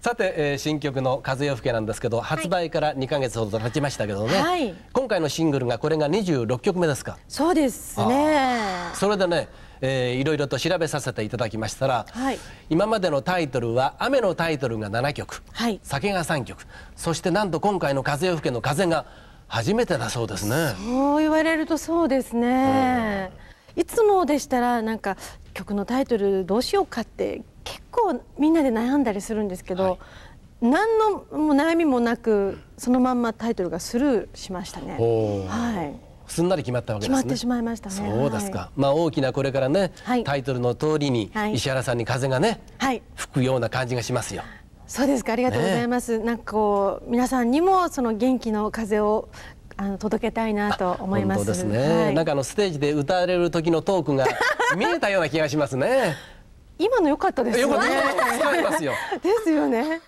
さて、えー、新曲の「風よ吹け」なんですけど、発売から2か月ほど経ちましたけどね、はい、今回のシングルがこれが26曲目ですかそうですねそれでね、えいろいろと調べさせていただきましたら、はい、今までのタイトルは「雨」のタイトルが7曲「酒」が3曲そしてなんと今回の「風よ吹け」の「風」が初めてだそうですねそう言われるとそうですね、うん、いつもでしたらなんか曲のタイトルどうしようかって構みんなで悩んだりするんですけど、はい、何のも悩みもなくそのまんまタイトルがスルーしましたね。はい。すんなり決まったわけですね。決まってしまいましたね。そうですか。はい、まあ大きなこれからね、はい、タイトルの通りに石原さんに風がね、はい、吹くような感じがしますよ。そうですか。ありがとうございます。ね、なんかこう皆さんにもその元気の風をあの届けたいなと思います。ですね、はい、なんかあのステージで歌われる時のトークが見えたような気がしますね。今の良かったですよね。良かったですよ。ですよね。